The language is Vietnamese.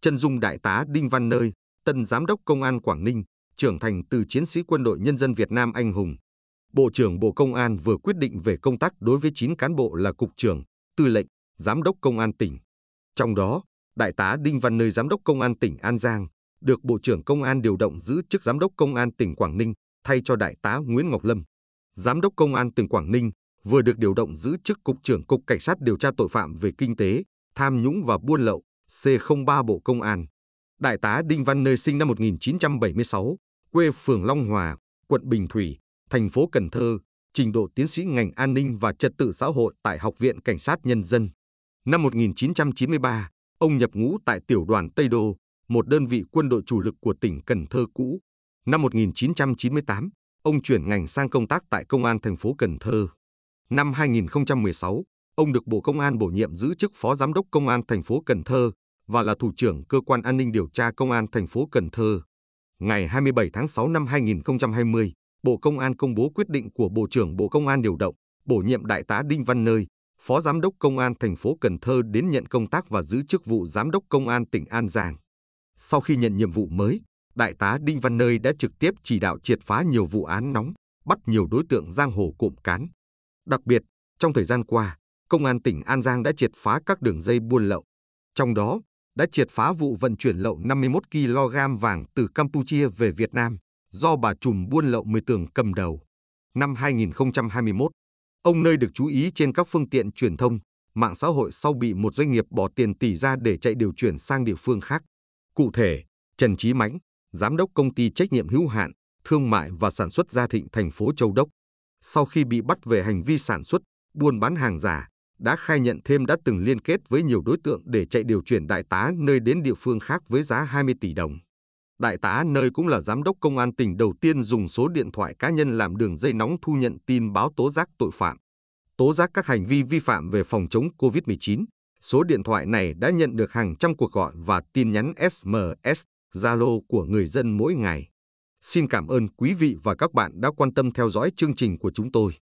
chân dung đại tá Đinh Văn Nơi, tân giám đốc công an Quảng Ninh, trưởng thành từ chiến sĩ quân đội nhân dân Việt Nam anh hùng. Bộ trưởng Bộ Công an vừa quyết định về công tác đối với 9 cán bộ là cục trưởng, tư lệnh, giám đốc công an tỉnh. Trong đó, đại tá Đinh Văn Nơi giám đốc công an tỉnh An Giang được Bộ trưởng Công an điều động giữ chức giám đốc công an tỉnh Quảng Ninh thay cho đại tá Nguyễn Ngọc Lâm. Giám đốc công an tỉnh Quảng Ninh vừa được điều động giữ chức cục trưởng cục cảnh sát điều tra tội phạm về kinh tế, tham nhũng và buôn lậu C03 Bộ Công an. Đại tá Đinh Văn Nơi sinh năm 1976, quê phường Long Hòa, quận Bình Thủy, thành phố Cần Thơ, trình độ tiến sĩ ngành an ninh và trật tự xã hội tại Học viện Cảnh sát Nhân dân. Năm 1993, ông nhập ngũ tại tiểu đoàn Tây Đô, một đơn vị quân đội chủ lực của tỉnh Cần Thơ cũ. Năm 1998, ông chuyển ngành sang công tác tại Công an thành phố Cần Thơ. Năm 2016, ông được Bộ Công an bổ nhiệm giữ chức Phó Giám đốc Công an thành phố Cần Thơ, và là thủ trưởng cơ quan an ninh điều tra công an thành phố Cần Thơ. Ngày 27 tháng 6 năm 2020, Bộ Công an công bố quyết định của Bộ trưởng Bộ Công an điều động, bổ nhiệm đại tá Đinh Văn Nơi, Phó Giám đốc Công an thành phố Cần Thơ đến nhận công tác và giữ chức vụ Giám đốc Công an tỉnh An Giang. Sau khi nhận nhiệm vụ mới, Đại tá Đinh Văn Nơi đã trực tiếp chỉ đạo triệt phá nhiều vụ án nóng, bắt nhiều đối tượng giang hồ cộm cán. Đặc biệt, trong thời gian qua, Công an tỉnh An Giang đã triệt phá các đường dây buôn lậu. Trong đó, đã triệt phá vụ vận chuyển lậu 51 kg vàng từ Campuchia về Việt Nam do bà trùm buôn lậu Mười Tường cầm đầu. Năm 2021, ông nơi được chú ý trên các phương tiện truyền thông, mạng xã hội sau bị một doanh nghiệp bỏ tiền tỷ ra để chạy điều chuyển sang địa phương khác. Cụ thể, Trần Chí Mãnh, giám đốc công ty trách nhiệm hữu hạn thương mại và sản xuất gia thịnh thành phố Châu Đốc, sau khi bị bắt về hành vi sản xuất, buôn bán hàng giả, đã khai nhận thêm đã từng liên kết với nhiều đối tượng để chạy điều chuyển đại tá nơi đến địa phương khác với giá 20 tỷ đồng. Đại tá nơi cũng là giám đốc công an tỉnh đầu tiên dùng số điện thoại cá nhân làm đường dây nóng thu nhận tin báo tố giác tội phạm, tố giác các hành vi vi phạm về phòng chống COVID-19. Số điện thoại này đã nhận được hàng trăm cuộc gọi và tin nhắn SMS, Zalo của người dân mỗi ngày. Xin cảm ơn quý vị và các bạn đã quan tâm theo dõi chương trình của chúng tôi.